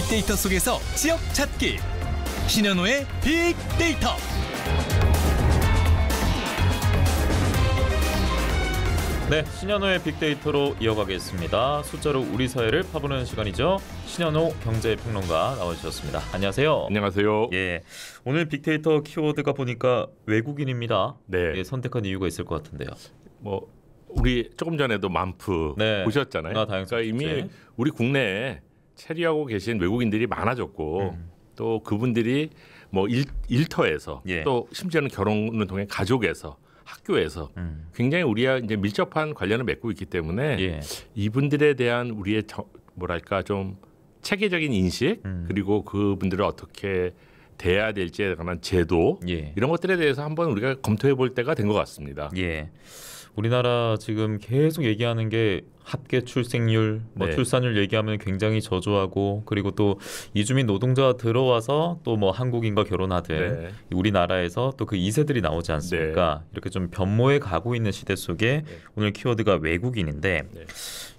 빅데이터 속에서 지역 찾기 신현호의 빅데이터 네, 신현호의 빅데이터로 이어가겠습니다. 숫자로 우리 사회를 파보는 시간이죠. 신현호 경제평론가 나와주셨습니다. 안녕하세요. 안녕하세요. 예, 오늘 빅데이터 키워드가 보니까 외국인입니다. 네. 예, 선택한 이유가 있을 것 같은데요. 뭐 우리 조금 전에도 만프 네. 보셨잖아요. 아, 그러니까 이미 네. 우리 국내에 체류하고 계신 외국인들이 많아졌고 음. 또 그분들이 뭐 일, 일터에서 예. 또 심지어는 결혼을 통해 가족에서 학교에서 음. 굉장히 우리와 이제 밀접한 관련을 맺고 있기 때문에 예. 이분들에 대한 우리의 저, 뭐랄까 좀 체계적인 인식 음. 그리고 그분들을 어떻게 대해야 될지에 관한 제도 예. 이런 것들에 대해서 한번 우리가 검토해 볼 때가 된 것 같습니다. 예. 우리나라 지금 계속 얘기하는 게 합계 출생률, 뭐 네. 출산율 얘기하면 굉장히 저조하고 그리고 또 이주민 노동자가 들어와서 또 뭐 한국인과 결혼하든 네. 우리나라에서 또 그 이세들이 나오지 않습니까? 네. 이렇게 좀변모에 가고 있는 시대 속에 네. 오늘 키워드가 외국인인데 네.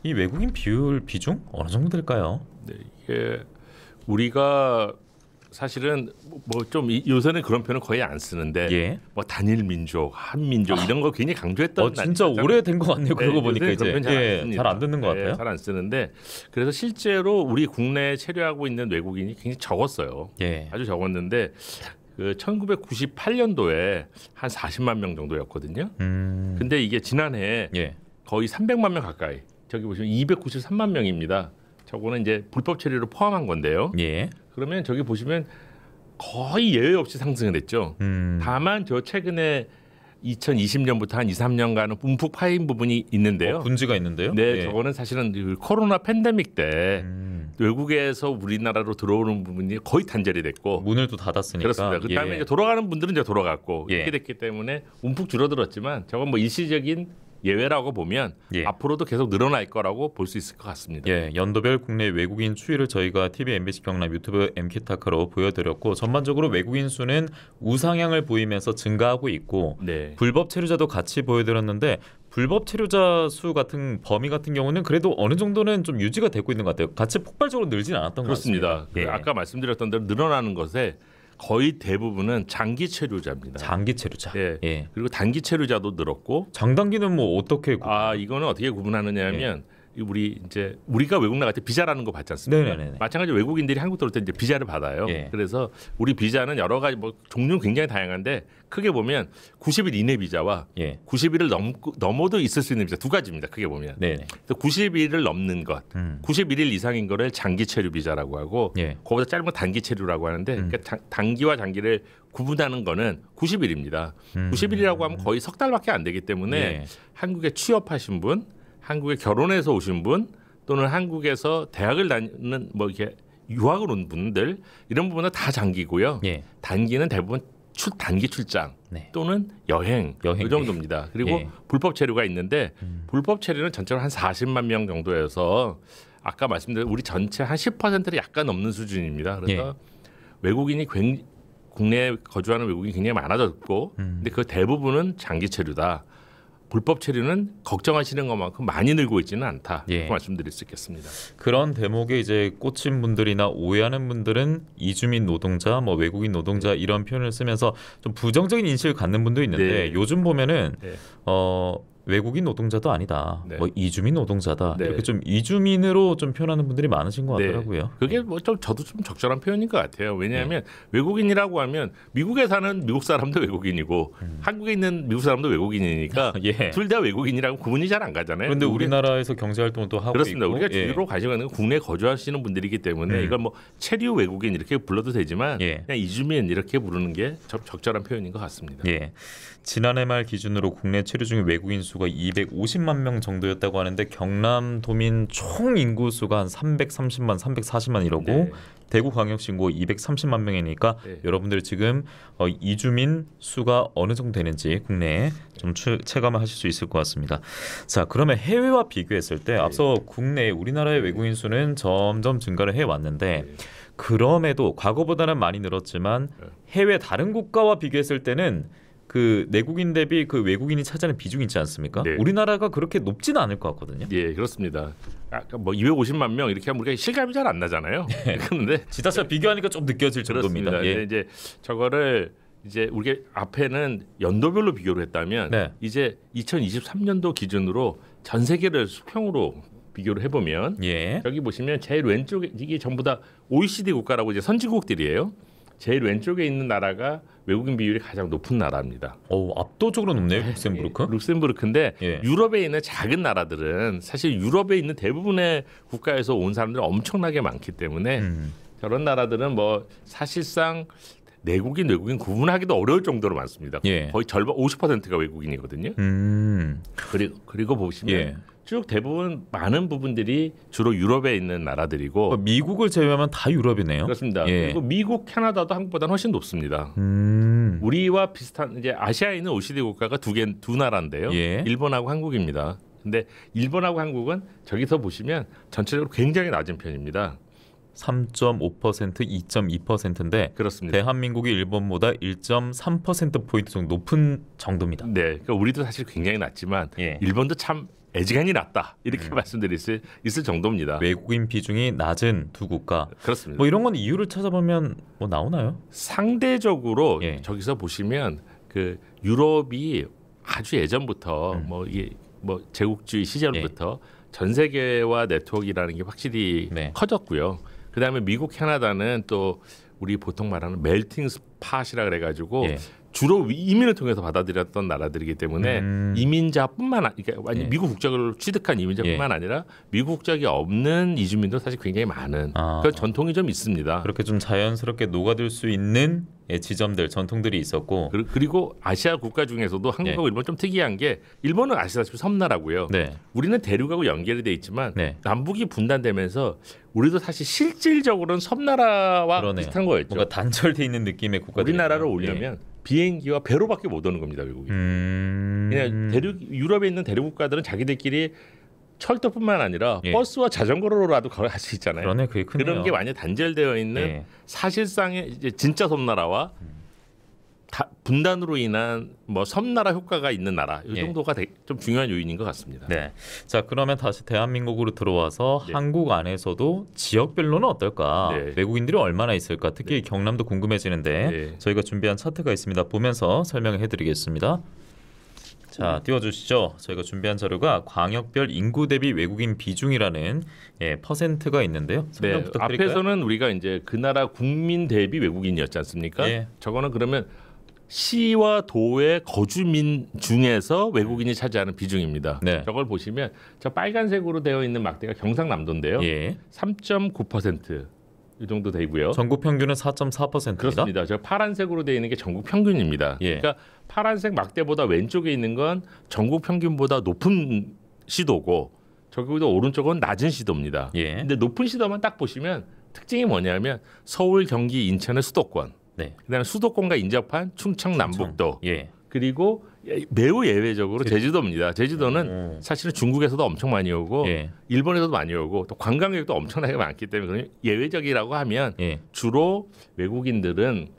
이 외국인 비율 비중 어느 정도 될까요? 네, 이게 우리가 사실은 뭐 좀 요새는 그런 표현을 거의 안 쓰는데 예. 뭐 단일 민족, 한 민족 아. 이런 거 굉장히 강조했던 어, 진짜 오래된 것 같네요. 그러고 네, 보니까 이제 잘안 예, 듣는 것 예, 같아요. 잘 안 쓰는데 그래서 실제로 우리 국내에 체류하고 있는 외국인이 굉장히 적었어요. 예. 아주 적었는데 그 1998년도에 한 40만 명 정도였거든요. 음. 근데 이게 지난해 예. 거의 300만 명 가까이 저기 보시면 293만 명입니다. 저거는 이제 불법 체류를 포함한 건데요. 예. 그러면 저기 보시면 거의 예외 없이 상승을 했죠. 음. 다만 저 최근에 2020년부터 한 2, 3년간은 움푹 파인 부분이 있는데요. 어, 분지가 있는데요. 네, 예. 저거는 사실은 코로나 팬데믹 때 음. 외국에서 우리나라로 들어오는 부분이 거의 단절이 됐고 문을 또 닫았으니까 그렇습니다. 그다음에 예. 이제 돌아가는 분들은 이제 돌아갔고 예. 이렇게 됐기 때문에 움푹 줄어들었지만 저건 뭐 일시적인 예외라고 보면 예. 앞으로도 계속 늘어날 거라고 볼 수 있을 것 같습니다. 예, 연도별 국내 외국인 추이를 저희가 TV MBC 경남 유튜브 MK타카로 보여드렸고 전반적으로 외국인 수는 우상향을 보이면서 증가하고 있고 네. 불법 체류자도 같이 보여드렸는데 불법 체류자 수 같은 범위 같은 경우는 그래도 어느 정도는 좀 유지가 되고 있는 것 같아요. 같이 폭발적으로 늘지는 않았던 그렇습니다. 것 같습니다. 그 예. 아까 말씀드렸던 대로 늘어나는 것에 거의 대부분은 장기 체류자입니다. 장기 체류자. 예. 예. 그리고 단기 체류자도 늘었고 장단기는 뭐 어떻게 구분? 아 이거는 어떻게 구분하느냐면 예. 우리 이제 우리가 외국 나갈 때 비자라는 거 받지 않습니까? 네네네. 네, 네, 네. 마찬가지로 외국인들이 한국 들어올 때 이제 비자를 받아요. 예. 그래서 우리 비자는 여러 가지 뭐 종류는 굉장히 다양한데 크게 보면 90일 이내 비자와 예. 90일을 넘, 넘어도 있을 수 있는 비자 두 가지입니다. 크게 보면. 네네. 90일을 넘는 것, 음. 91일 이상인 거를 장기 체류 비자라고 하고 예. 그거보다 짧은 건 단기 체류라고 하는데 음. 그러니까 단기와 장기를 구분하는 거는 90일입니다. 음. 90일이라고 하면 거의 석 달밖에 안 되기 때문에 예. 한국에 취업하신 분 한국에 결혼해서 오신 분 또는 한국에서 대학을 다니는 뭐 이렇게 유학을 온 분들 이런 부분은 다 장기고요. 예. 단기는 대부분 출, 단기 출장 네. 또는 여행, 여행 이 정도입니다. 예. 그리고 예. 불법 체류가 있는데 음. 불법 체류는 전체로 한 40만 명 정도여서 아까 말씀드린 우리 전체 한 10%를 약간 넘는 수준입니다. 그래서 예. 외국인이 굉장히 국내에 거주하는 외국인이 굉장히 많아졌고 음. 근데 그 대부분은 장기 체류다. 불법 체류는 걱정하시는 것만큼 많이 늘고 있지는 않다. 그 예. 말씀드릴 수 있겠습니다. 그런 대목에 이제 꽂힌 분들이나 오해하는 분들은 이주민 노동자, 뭐 외국인 노동자 이런 표현을 쓰면서 좀 부정적인 인식을 갖는 분도 있는데 네. 요즘 보면은 네. 어 외국인 노동자도 아니다. 네. 뭐 이주민 노동자다. 네. 이렇게 좀 이주민으로 좀 표현하는 분들이 많으신 것 네. 같더라고요. 네. 그게 뭐 좀 저도 좀 적절한 표현인 것 같아요. 왜냐하면 네. 외국인이라고 하면 미국에 사는 미국 사람도 외국인이고 음. 한국에 있는 미국 사람도 외국인이니까 예. 둘다 외국인이라고 구분이 잘 안 가잖아요. 그런데 우리나라에서 경제 활동도 하고 그렇습니다. 있고. 우리가 예. 주로 예. 가져가는 건 국내 거주하시는 분들이기 때문에 음. 이걸 뭐 체류 외국인 이렇게 불러도 되지만 예. 그냥 이주민 이렇게 부르는 게 적, 절한 표현인 것 같습니다. 예. 지난해 말 기준으로 국내 체류 중에 외국인 수 인구수가 250만 명 정도였다고 하는데 경남 도민 총 인구수가 한 330만, 340만 이러고 네. 대구 광역시 인구 230만 명이니까 네. 여러분들 지금 어, 이주민 수가 어느 정도 되는지 국내에 좀 추, 체감을 하실 수 있을 것 같습니다. 자, 그러면 해외와 비교했을 때 네. 앞서 국내 우리나라의 외국인 수는 점점 증가를 해 왔는데 네. 그럼에도 과거보다는 많이 늘었지만 네. 해외 다른 국가와 비교했을 때는 그 내국인 대비 그 외국인이 차지하는 비중이 있지 않습니까? 네. 우리나라가 그렇게 높지는 않을 것 같거든요. 예, 그렇습니다. 아까 뭐 250만 명 이렇게 하면 우리가 실감이 잘 안 나잖아요. 네. 그런데 지자체 비교하니까 좀 느껴질 정도입니다. 예. 이제 저거를 이제 우리가 앞에는 연도별로 비교를 했다면 네. 이제 2023년도 기준으로 전 세계를 수평으로 비교를 해보면 예. 여기 보시면 제일 왼쪽이 에게 전부 다 OECD 국가라고 이제 선진국들이에요. 제일 왼쪽에 있는 나라가 외국인 비율이 가장 높은 나라입니다. 오, 어, 압도적으로 높네요, 네, 룩셈부르크. 룩셈부르크인데 예. 유럽에 있는 작은 나라들은 사실 유럽에 있는 대부분의 국가에서 온 사람들이 엄청나게 많기 때문에 음. 저런 나라들은 뭐 사실상 내국인 외국인 구분하기도 어려울 정도로 많습니다. 예. 거의 절반 50%가 외국인이거든요. 음. 그리고 그리고 보시면 예. 쭉 대부분 많은 부분들이 주로 유럽에 있는 나라들이고 어, 미국을 제외하면 다 유럽이네요. 그렇습니다. 예. 그리고 미국, 캐나다도 한국보다는 훨씬 높습니다. 음. 우리와 비슷한 이제 아시아에 있는 OECD 국가가 두 개 두 나라인데요. 예. 일본하고 한국입니다. 근데 일본하고 한국은 저기서 보시면 전체적으로 굉장히 낮은 편입니다. 3.5% 2.2%인데 그렇습니다. 대한민국이 일본보다 1.3% 포인트 정도 높은 정도입니다. 네, 그러니까 우리도 사실 굉장히 낮지만 예. 일본도 참 애지간히 낮다 이렇게 네. 말씀드릴 수 있을 정도입니다. 외국인 비중이 낮은 두 국가. 그렇습니다. 뭐 이런 건 이유를 찾아보면 뭐 나오나요? 상대적으로 예. 저기서 보시면 그 유럽이 아주 예전부터 음. 뭐 이게 뭐 제국주의 시절부터 예. 전 세계와 네트워크라는 게 확실히 네. 커졌고요. 그다음에 미국, 캐나다는 또 우리 보통 말하는 멜팅 스팟이라 그래가지고 예. 주로 이민을 통해서 받아들였던 나라들이기 때문에 음. 이민자뿐만 아니라 그러니까 예. 미국 국적을 취득한 이민자뿐만 예. 아니라 미국 국적이 없는 이주민도 사실 굉장히 많은 아. 그런 전통이 좀 있습니다. 그렇게 좀 자연스럽게 녹아들 수 있는 예, 지점들 전통들이 있었고 그리고 아시아 국가 중에서도 한국하고 네. 일본 좀 특이한 게 일본은 아시다시피 섬나라고요. 네. 우리는 대륙하고 연결이 돼 있지만 네. 남북이 분단되면서 우리도 사실 실질적으로는 섬나라와 그러네요. 비슷한 거였죠. 뭔가 단절돼 있는 느낌의 국가. 우리나라로 오려면 예. 비행기와 배로밖에 못 오는 겁니다 외국인 음... 그냥 대륙 유럽에 있는 대륙 국가들은 자기들끼리 철도뿐만 아니라 예. 버스와 자전거로라도 갈수 있잖아요. 그러네, 그게 크네요. 그런 게 많이 단절되어 있는 예. 사실상의 진짜 섬나라와 음. 분단으로 인한 뭐 섬나라 효과가 있는 나라 이 예. 정도가 예. 좀 중요한 요인인 것 같습니다. 네. 자 그러면 다시 대한민국으로 들어와서 네. 한국 안에서도 지역별로는 어떨까? 네. 외국인들이 얼마나 있을까? 특히 네. 경남도 궁금해지는데 예. 저희가 준비한 차트가 있습니다. 보면서 설명 해드리겠습니다. 자 네. 띄워주시죠. 저희가 준비한 자료가 광역별 인구 대비 외국인 비중이라는 예, 퍼센트가 있는데요. 네, 설명 부탁드릴까요? 앞에서는 우리가 이제 그 나라 국민 대비 외국인이었지 않습니까? 저거는 그러면 시와 도의 거주민 중에서 외국인이 차지하는 비중입니다. 네. 저걸 보시면 저 빨간색으로 되어 있는 막대가 경상남도인데요. 예. 3.9%. 이 정도 되고요. 전국 평균은 4.4%입니다. 그렇습니다. 저 파란색으로 되어 있는 게 전국 평균입니다. 예. 그러니까 파란색 막대보다 왼쪽에 있는 건 전국 평균보다 높은 시도고 저기보 오른쪽은 낮은 시도입니다. 예. 근데 높은 시도만 딱 보시면 특징이 뭐냐면 서울, 경기, 인천의 수도권 네. 그다음에 수도권과 인접한 충청 남북도. 예. 그리고 매우 예외적으로 제주도입니다. 제주도는 예. 사실은 중국에서도 엄청 많이 오고 예. 일본에서도 많이 오고 또 관광객도 엄청나게 많기 때문에 예외적이라고 하면 예. 주로 외국인들은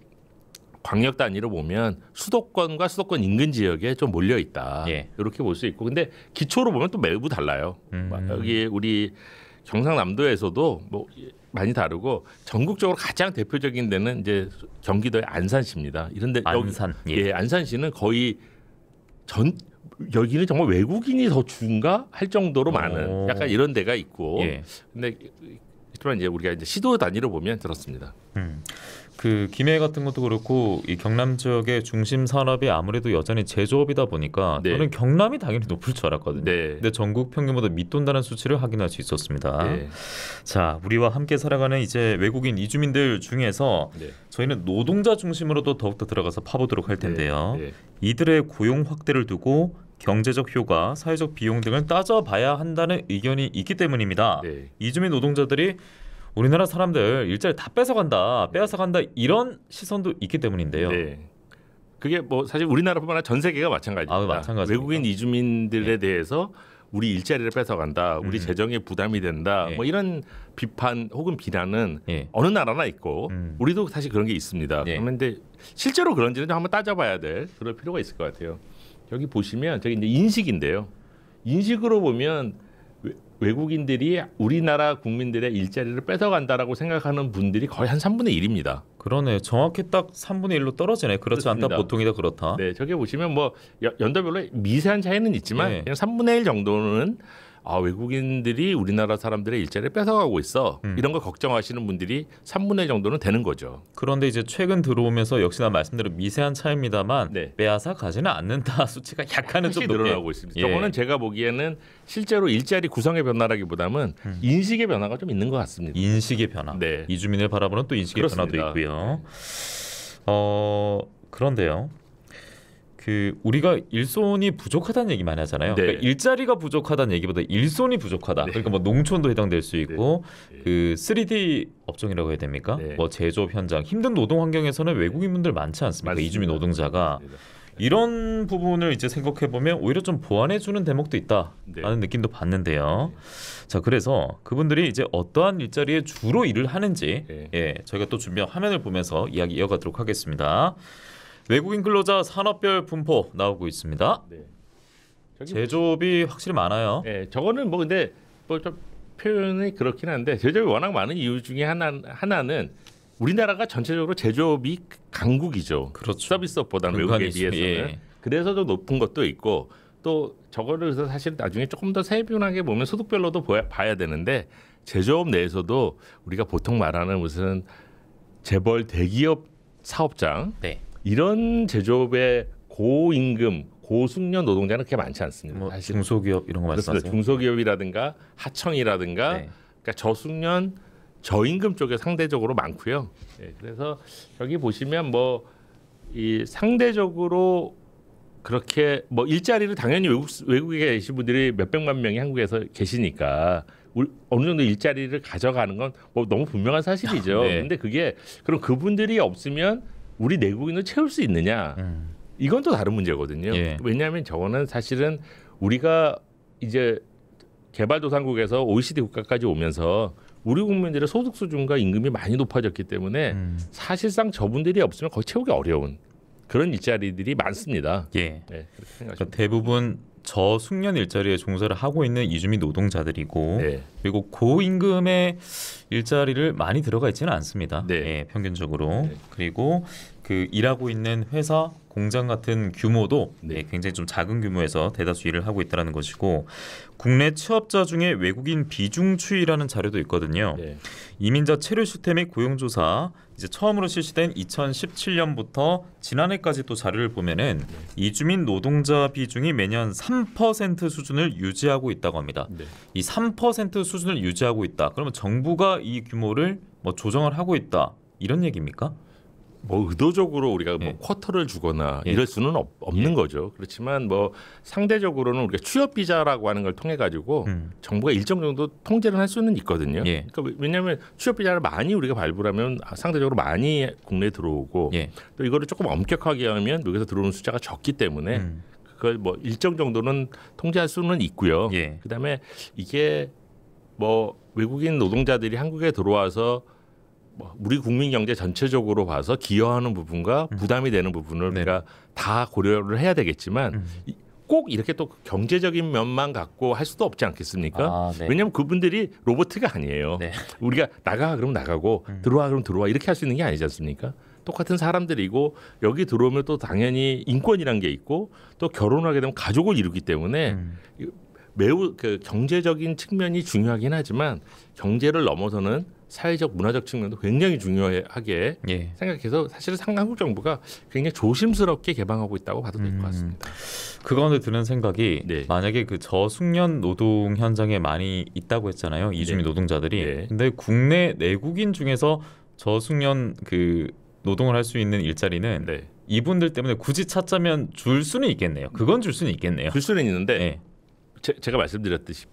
광역 단위로 보면 수도권과 수도권 인근 지역에 좀 몰려 있다. 예. 이렇게 볼 수 있고 근데 기초로 보면 또 매우 달라요. 음. 여기 우리 경상남도에서도 뭐 많이 다르고 전국적으로 가장 대표적인 데는 이제 경기도의 안산시입니다. 이런데 안산 여기, 예. 예 안산시는 거의 전 여기는 정말 외국인이 더 준가 할 정도로 많은 약간 이런 데가 있고 예. 근데 그렇지만 이제 우리가 이제 시도 단위로 보면 들었습니다. 음. 그 김해 같은 것도 그렇고 이 경남 지역의 중심 산업이 아무래도 여전히 제조업이다 보니까 네. 저는 경남이 당연히 높을 줄 알았거든요. 네. 근데 전국 평균보다 밑돈다는 수치를 확인할 수 있었습니다. 네. 자, 우리와 함께 살아가는 이제 외국인 이주민들 중에서 네. 저희는 노동자 중심으로도 더욱더 들어가서 파보도록 할 텐데요. 네. 네. 이들의 고용 확대를 두고 경제적 효과, 사회적 비용 등을 따져봐야 한다는 의견이 있기 때문입니다. 이주민 노동자들이 우리나라 사람들 일자리 다 뺏어간다, 빼앗아간다 이런 시선도 있기 때문인데요. 네. 그게 뭐 사실 우리나라뿐만 아니라 전 세계가 마찬가지입니다. 아, 외국인 이주민들에 네. 대해서 우리 일자리를 뺏어간다, 우리 음. 재정에 부담이 된다, 네. 뭐 이런 비판 혹은 비난은 네. 어느 나라나 있고 음. 우리도 사실 그런 게 있습니다. 네. 그런데 실제로 그런지는 좀 한번 따져봐야 될 그럴 필요가 있을 것 같아요. 여기 보시면 저기 이제 인식인데요. 인식으로 보면 외국인들이 우리나라 국민들의 일자리를 뺏어간다라고 생각하는 분들이 거의 한 3분의 1입니다. 그러네. 정확히 딱 3분의 1로 떨어지네. 그렇지 그렇습니다. 않다. 보통이다 그렇다. 네. 저게 보시면 뭐 연도별로 미세한 차이는 있지만 네. 그냥 3분의 1 정도는 아 외국인들이 우리나라 사람들의 일자리를 뺏어가고 있어 음. 이런 걸 걱정하시는 분들이 3분의 1 정도는 되는 거죠. 그런데 이제 최근 들어오면서 역시나 말씀대로 미세한 차입니다만 이 네. 빼앗아 가지는 않는다 수치가 약간은 좀 늘어나고 있습니다. 예. 저거는 제가 보기에는 실제로 일자리 구성의 변화라기보다는 음. 인식의 변화가 좀 있는 것 같습니다. 인식의 변화. 네. 이주민을 바라보는 또 인식의 그렇습니다. 변화도 있고요. 어 그런데요. 그 우리가 일손이 부족하다는 얘기 많이 하잖아요. 그러니까 네. 그러니까 일자리가 부족하다는 얘기보다 일손이 부족하다. 네. 그러니까 뭐 농촌도 해당될 수 네. 있고 네. 그 3D 업종이라고 해야 됩니까? 네. 뭐 제조업 현장 힘든 노동 환경에서는 외국인분들 많지 않습니까? 이주민 노동자가 네. 이런 부분을 이제 생각해 보면 오히려 좀 보완해 주는 대목도 있다라는 느낌도 받는데요. 자 그래서 그분들이 이제 어떠한 일자리에 주로 일을 하는지 예 저희가 또 준비한 화면을 보면서 이야기 이어가도록 하겠습니다. 외국인 근로자 산업별 분포 나오고 있습니다. 네. 제조업이 확실히 많아요. 네, 저거는 뭐 근데 뭐좀 표현이 그렇긴 한데 제조업이 워낙 많은 이유 중에 하나 하나는 우리나라가 전체적으로 제조업이 강국이죠. 그렇죠. 서비스업보다는 외국에 비해서는. 예. 그래서 좀 높은 것도 있고 또 저거를 사실 나중에 조금 더 세분하게 보면 소득별로도 보야, 봐야 되는데 제조업 내에서도 우리가 보통 말하는 무슨 재벌 대기업 사업장 네. 이런 제조업의 고임금 고숙련 노동자는 그렇게 많지 않습니다. 뭐 사실 중소기업 이런 거 말씀하세요? 중소기업이라든가 하청이라든가 네. 그러니까 저숙련 저임금 쪽에 상대적으로 많고요. 네, 그래서 여기 보시면 뭐 이 상대적으로 그렇게 뭐 일자리를 당연히 외국 외국에 계신 분들이 몇 백만 명이 한국에서 계시니까 어느 정도 일자리를 가져가는 건 뭐 너무 분명한 사실이죠. 네. 근데 그게 그럼 그분들이 없으면 우리 내국인을 채울 수 있느냐 음. 이건 또 다른 문제거든요. 예. 왜냐하면 저거는 사실은 우리가 이제 개발도상국에서 OECD 국가까지 오면서 우리 국민들의 소득 수준과 임금이 많이 높아졌기 때문에 음. 사실상 저분들이 없으면 거의 채우기 어려운 그런 일자리들이 많습니다. 예. 네, 그러니까 대부분 저 숙련 일자리에 종사를 하고 있는 이주민 노동자들이고 네. 그리고 고임금의 일자리를 많이 들어가 있지는 않습니다. 네. 예, 평균적으로 네. 그리고 그 일하고 있는 회사 공장 같은 규모도 네. 예, 굉장히 좀 작은 규모에서 대다수 일을 하고 있다는 것이고 국내 취업자 중에 외국인 비중 추이라는 자료도 있거든요. 네. 이민자 체류 시스템 및 고용조사 이제 처음으로 실시된 2017년부터 지난해까지 또 자료를 보면은 네. 이주민 노동자 비중이 매년 3% 수준을 유지하고 있다고 합니다. 이 3% 수준을 유지하고 있다. 그러면 정부가 이 규모를 뭐 조정을 하고 있다 이런 얘기입니까? 뭐 의도적으로 우리가 뭐 예. 쿼터를 주거나 예. 이럴 수는 없, 없는 예. 거죠. 그렇지만 뭐 상대적으로는 우리가 취업 비자라고 하는 걸 통해 가지고 음. 정부가 일정 정도 통제를 할 수는 있거든요. 예. 그러니까 왜냐하면 취업 비자를 많이 우리가 발부하면 아, 상대적으로 많이 국내에 들어오고 예. 또 이거를 조금 엄격하게 하면 여기서 들어오는 숫자가 적기 때문에 음. 그걸 뭐 일정 정도는 통제할 수는 있고요. 예. 그다음에 이게 뭐 외국인 노동자들이 한국에 들어와서 뭐 우리 국민 경제 전체적으로 봐서 기여하는 부분과 음. 부담이 되는 부분을 네. 우리가 다 고려를 해야 되겠지만 음. 꼭 이렇게 또 경제적인 면만 갖고 할 수도 없지 않겠습니까? 아, 네. 왜냐하면 그분들이 로버트가 아니에요. 네. 우리가 나가 그럼 나가고 음. 들어와 그럼 들어와 이렇게 할 수 있는 게 아니지 않습니까? 똑같은 사람들이고 여기 들어오면 또 당연히 인권이란 게 있고 또 결혼하게 되면 가족을 이루기 때문에 음. 매우 그 경제적인 측면이 중요하긴 하지만 경제를 넘어서는 사회적 문화적 측면도 굉장히 중요하게 예. 생각해서 사실은 상당국 정부가 굉장히 조심스럽게 개방하고 있다고 봐도 될것 음. 같습니다. 그거는 드는 생각이 네. 만약에 그 저숙련 노동 현장에 많이 있다고 했잖아요 네. 이주민 네. 노동자들이. 네. 근데 국내 내국인 중에서 저숙련 그 노동을 할 수 있는 일자리는 네. 이분들 때문에 굳이 찾자면 줄 수는 있겠네요. 그건 줄 수는 있겠네요. 줄 수는 있는데 네. 제, 제가 말씀드렸듯이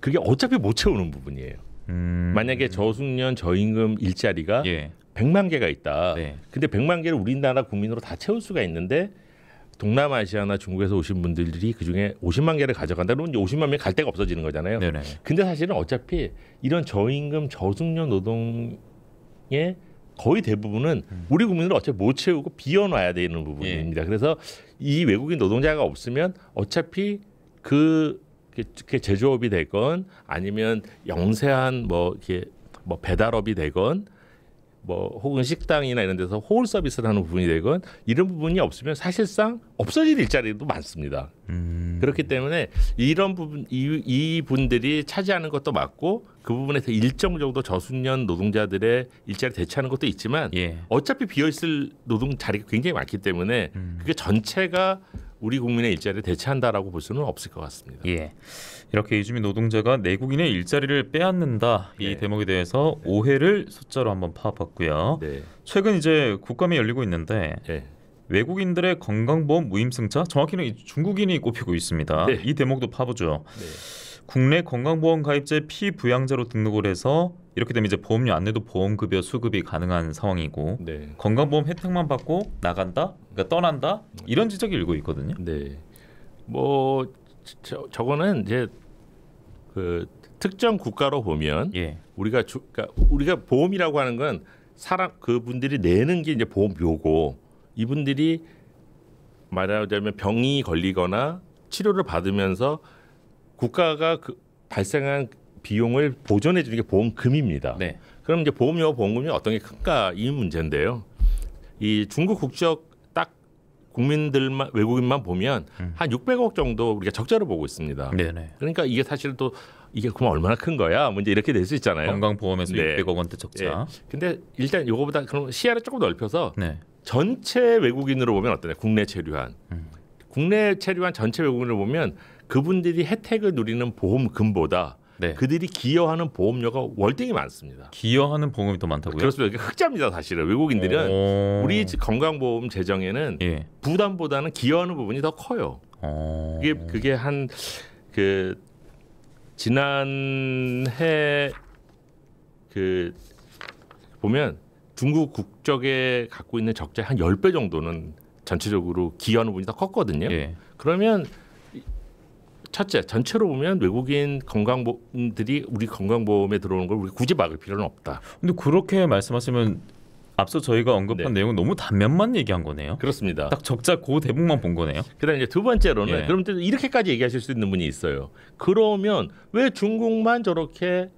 그게 어차피 못 채우는 부분이에요. 음. 만약에 저숙련 저임금 일자리가 예. 100만 개가 있다. 네. 근데 100만 개를 우리나라 국민으로 다 채울 수가 있는데 동남아시아나 중국에서 오신 분들이 그중에 50만 개를 가져간다 그러면 이제 50만 명이 갈 데가 없어지는 거잖아요. 네네. 네. 근데 사실은 어차피 이런 저임금 저숙련 노동의 거의 대부분은 음. 우리 국민을 어차피 못 채우고 비워놔야 되는 예. 부분입니다. 예. 그래서 이 외국인 노동자가 없으면 어차피 그 그게 제조업이 되건 아니면 영세한 뭐 이렇게 뭐 배달업이 되건 뭐 혹은 식당이나 이런 데서 호울 서비스를 하는 부분이 되건 이런 부분이 없으면 사실상 없어질 일자리도 많습니다. 음. 그렇기 때문에 이런 부분 이, 이 분들이 차지하는 것도 맞고 그 부분에서 일정 정도 저숙련 노동자들의 일자리 대체하는 것도 있지만 예. 어차피 비어 있을 노동 자리가 굉장히 많기 때문에 음. 그게 전체가 우리 국민의 일자리를 대체한다라고 볼 수는 없을 것 같습니다. 예. 이렇게 이주민 노동자가 내국인의 일자리를 빼앗는다 이 네. 대목에 대해서 오해를 숫자로 한번 파봤고요. 네. 최근 이제 국감이 열리고 있는데 네. 외국인들의 건강보험 무임승차 정확히는 중국인이 꼽히고 있습니다. 네. 이 대목도 파보죠. 네. 국내 건강보험 가입자 피부양자로 등록을 해서 이렇게 되면 이제 보험료 안 내도 보험급여 수급이 가능한 상황이고 네. 건강보험 혜택만 받고 나간다, 그러니까 떠난다 이런 지적이 일고 있거든요. 네, 뭐 저, 저거는 이제 그 특정 국가로 보면 예. 우리가 주, 그러니까 우리가 보험이라고 하는 건 사람 그분들이 내는 게 이제 보험료고 이분들이 말하자면 병이 걸리거나 치료를 받으면서 국가가 그 발생한 비용을 보전해 주는 게 보험금입니다. 네. 그럼 이제 보험료 보험금이 어떤 게 큰가 이 문제인데요. 이 중국 국적 딱 국민들만 외국인만 보면 음. 한 600억 정도 우리가 적자를 보고 있습니다. 네네. 네. 그러니까 이게 사실 또 이게 그럼 얼마나 큰 거야? 문제 뭐 이렇게 될 수 있잖아요. 건강보험에서 네. 600억 원대 적자. 네. 근데 일단 이거보다 그럼 시야를 조금 넓혀서 네. 전체 외국인으로 보면 어떠냐? 국내 체류한 음. 국내 체류한 전체 외국인을 보면 그분들이 혜택을 누리는 보험금보다 네. 그들이 기여하는 보험료가 월등히 많습니다. 기여하는 보험이 더 많다고요? 그렇습니다. 흑자입니다. 사실은 외국인들은 오... 어. 우리 건강보험 재정에는 예. 부담보다는 기여하는 부분이 더 커요. 오... 어. 그게 그게 한 그 지난해 그 보면 중국 국적에 갖고 있는 적자 한열배 정도는 전체적으로 기여하는 분이 더 컸거든요. 예. 그러면 첫째, 전체로 보면 외국인 건강보험들이 우리 건강보험에 들어오는 걸 우리 굳이 막을 필요는 없다. 근데 그렇게 말씀하시면 앞서 저희가 언급한 네. 내용은 너무 단면만 얘기한 거네요. 그렇습니다. 딱 적자 고 대목만 본 거네요. 그다음 이제 두 번째로는 예. 그럼 이렇게까지 얘기하실 수 있는 분이 있어요. 그러면 왜 중국만 저렇게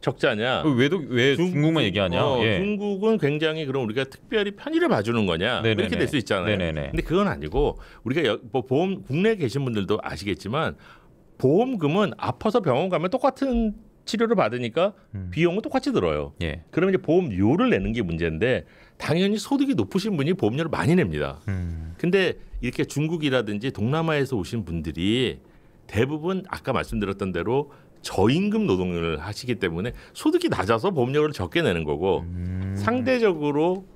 적자냐? 어, 왜도 왜 중, 국만 얘기하냐? 어, 예. 중국은 굉장히 그럼 우리가 특별히 편의를 봐주는 거냐? 네네네. 이렇게 네, 될수 네. 있잖아요. 네네네. 네, 근데 그건 아니고 우리가 여, 뭐 보험 국내에 계신 분들도 아시겠지만 보험금은 아파서 병원 가면 똑같은 치료를 받으니까 음. 비용은 똑같이 들어요. 예. 그러면 이제 보험료를 내는 게 문제인데 당연히 소득이 높으신 분이 보험료를 많이 냅니다. 음. 근데 이렇게 중국이라든지 동남아에서 오신 분들이 대부분 아까 말씀드렸던 대로 저임금 노동을 하시기 때문에 소득이 낮아서 보험료를 적게 내는 거고 음. 상대적으로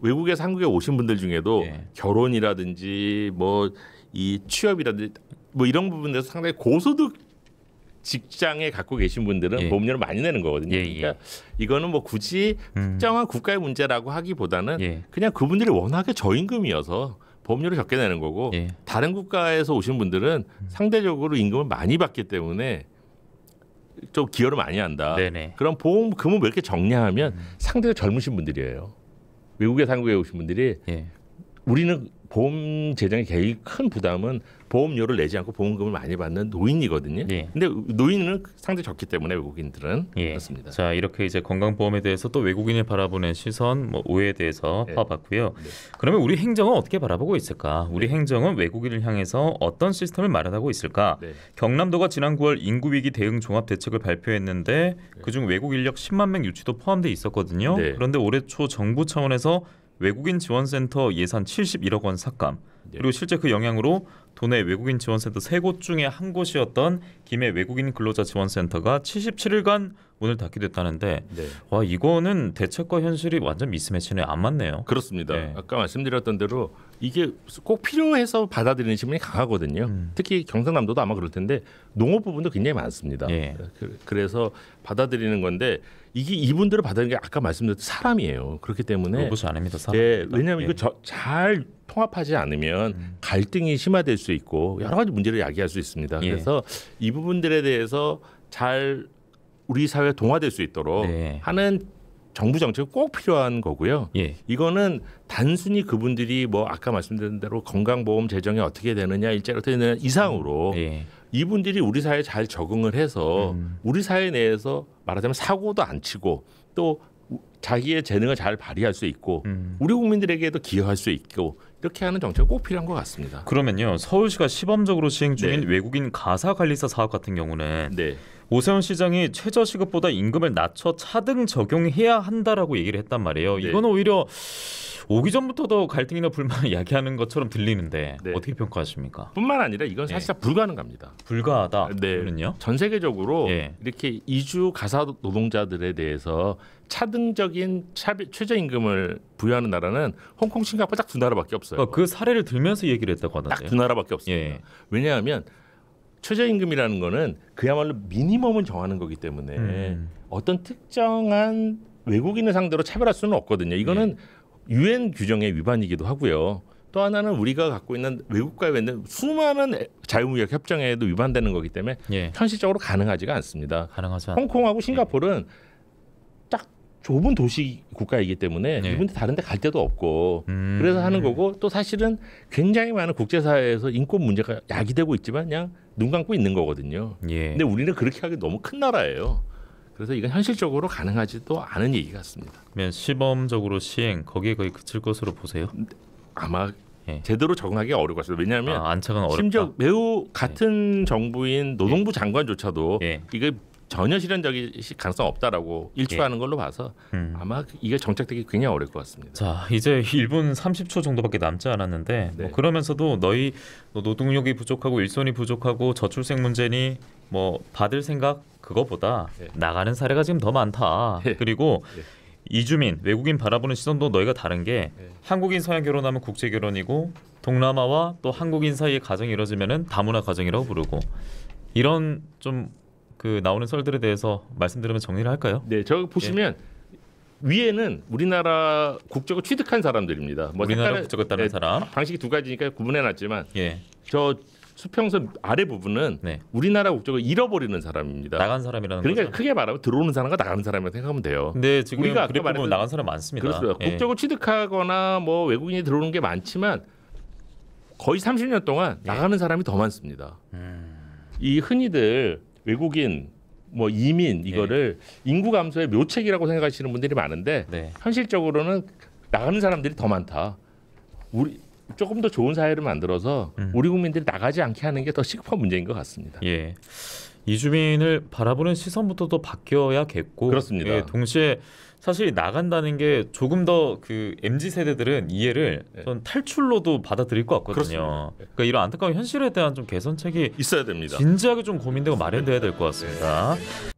외국에서 한국에 오신 분들 중에도 예. 결혼이라든지 뭐 이 취업이라든지 뭐 이런 부분에서 상당히 고소득 직장에 갖고 계신 분들은 예. 보험료를 많이 내는 거거든요. 예, 예. 그러니까 이거는 뭐 굳이 음. 특정한 국가의 문제라고 하기보다는 예. 그냥 그분들이 워낙에 저임금이어서 보험료를 적게 내는 거고 예. 다른 국가에서 오신 분들은 음. 상대적으로 임금을 많이 받기 때문에 좀 기여를 많이 한다. 네네. 그럼 보험금은 왜 이렇게 정량하면 음. 상대적 젊으신 분들이에요. 외국에 한국에 오신 분들이 예. 우리는 보험 재정에 제일 큰 부담은 보험료를 내지 않고 보험금을 많이 받는 노인이거든요. 예. 근데 노인은 상대 적기 때문에 외국인들은 예. 그렇습니다. 자 이렇게 이제 건강보험에 대해서 또외국인이 바라보는 시선, 뭐 오해에 대해서 예. 파봤고요. 네. 그러면 우리 행정은 어떻게 바라보고 있을까? 우리 네. 행정은 외국인을 향해서 어떤 시스템을 마련하고 있을까? 네. 경남도가 지난 9월 인구 위기 대응 종합 대책을 발표했는데 네. 그중 외국 인력 10만 명 유치도 포함돼 있었거든요. 네. 그런데 올해 초 정부 차원에서 외국인 지원센터 예산 71억 원 삭감 네. 그리고 실제 그 영향으로 도내 외국인 지원센터 세 곳 중에 한 곳이었던 김해 외국인 근로자 지원센터가 77일간 문을 닫게 됐다는데 네. 와 이거는 대책과 현실이 완전 미스매치네 안 맞네요. 그렇습니다. 네. 아까 말씀드렸던 대로 이게 꼭 필요해서 받아들이는 질문이 강하거든요. 음. 특히 경상남도도 아마 그럴 텐데 농업 부분도 굉장히 많습니다. 네. 그래서 받아들이는 건데 이게 이분들을 받아들이는 게 아까 말씀드렸던 사람이에요. 그렇기 때문에 로봇이 아닙니다. 사람. 예, 왜냐하면 이거 예. 저, 잘 통합하지 않으면 음. 갈등이 심화될 수 있고 여러 가지 문제를 야기할 수 있습니다. 예. 그래서 이분 부분들에 대해서 잘 우리 사회 동화될 수 있도록 네. 하는 정부 정책이 꼭 필요한 거고요. 예. 이거는 단순히 그분들이 뭐 아까 말씀드린 대로 건강보험 재정이 어떻게 되느냐 일자리 어떻게 되느냐 이상으로 음. 예. 이분들이 우리 사회에 잘 적응을 해서 음. 우리 사회 내에서 말하자면 사고도 안 치고 또 자기의 재능을 잘 발휘할 수 있고 음. 우리 국민들에게도 기여할 수 있고 이렇게 하는 정책이 꼭 필요한 것 같습니다. 그러면요 서울시가 시범적으로 시행 네. 중인 네. 외국인 가사 관리사 사업 같은 경우는 네. 오세훈 시장이 최저시급보다 임금을 낮춰 차등 적용해야 한다라고 얘기를 했단 말이에요. 네. 이건 오히려 오기 전부터도 갈등이나 불만을 야기하는 것처럼 들리는데 네. 어떻게 평가하십니까? 뿐만 아니라 이건 사실 예. 불가능합니다. 불가하다. 네. 요전 세계적으로 예. 이렇게 이주 가사 노동자들에 대해서 차등적인 차비, 최저임금을 부여하는 나라는 홍콩, 싱가포르 딱두 나라밖에 없어요. 어, 그 사례를 들면서 얘기를 했다고 하던데딱두 나라밖에 없습니다. 예. 왜냐하면 최저임금이라는 거는 그야말로 미니멈을 정하는 거기 때문에 음. 어떤 특정한 외국인을 상대로 차별할 수는 없거든요. 이거는 예. 유엔 규정의 위반이기도 하고요. 또 하나는 우리가 갖고 있는 외국과의 수많은 자유무역 협정에도 위반되는 거기 때문에 예. 현실적으로 가능하지가 않습니다. 가능하지 홍콩하고 싱가포르는 딱 좁은 도시 국가이기 때문에 예. 이분들 다른데 갈 데도 없고 음... 그래서 하는 거고 또 사실은 굉장히 많은 국제사회에서 인권 문제가 야기되고 있지만 그냥 눈 감고 있는 거거든요. 예. 근데 우리는 그렇게 하기 너무 큰 나라예요. 그래서 이건 현실적으로 가능하지도 않은 얘기 같습니다. 면 시범적으로 시행 거기에 거의 그칠 것으로 보세요? 아마 예. 제대로 적응하기 어려울 것같습니 왜냐하면 아, 안착은 어렵다. 심지어 매우 같은 예. 정부인 노동부 예. 장관조차도 예. 이게 전혀 실현적일 가능성 없다라고 일축하는 예. 걸로 봐서 음. 아마 이게 정착되기 굉장히 어려울 것 같습니다. 자 이제 1분 30초 정도밖에 남지 않았는데 뭐 네. 뭐 그러면서도 너희 뭐 노동력이 부족하고 일손이 부족하고 저출생 문제니 뭐 받을 생각 그거보다 예. 나가는 사례가 지금 더 많다. 예. 그리고 네. 이주민 외국인 바라보는 시선도 너희가 다른 게 한국인 서양 결혼하면 국제 결혼이고 동남아와 또 한국인 사이의 가정이 이루어지면은 다문화 가정이라고 부르고 이런 좀그 나오는 설들에 대해서 말씀드리면 정리를 할까요? 네, 저 보시면 예. 위에는 우리나라 국적을 취득한 사람들입니다. 뭐 우리나라 국적을 따는 예, 사람. 방식이 두 가지니까 구분해놨지만 예. 저 수평선 아래 부분은 네. 우리나라 국적을 잃어버리는 사람입니다. 나간 사람이라는 그러니까 거죠? 크게 말하면 들어오는 사람과 나가는 사람이라고 생각하면 돼요. 네, 지금 우리가 아까 말했던 나간 사람 많습니다. 그렇죠. 예. 국적을 취득하거나 뭐 외국인이 들어오는 게 많지만 거의 30년 동안 예. 나가는 사람이 더 많습니다. 음. 이 흔히들 외국인 뭐 이민 네. 이거를 인구 감소의 묘책이라고 생각하시는 분들이 많은데 네. 현실적으로는 나가는 사람들이 더 많다. 우리 조금 더 좋은 사회를 만들어서 음. 우리 국민들이 나가지 않게 하는 게 더 시급한 문제인 것 같습니다. 예. 이주민을 바라보는 시선부터도 바뀌어야겠고 그렇습니다. 예, 동시에 사실 나간다는 게 조금 더 그 mz 세대들은 이해를 네. 전 탈출로도 받아들일 것 같거든요. 네. 그러니까 이런 안타까운 현실에 대한 좀 개선책이 있어야 됩니다. 진지하게 좀 고민되고 마련돼야 될 것 같습니다. 네.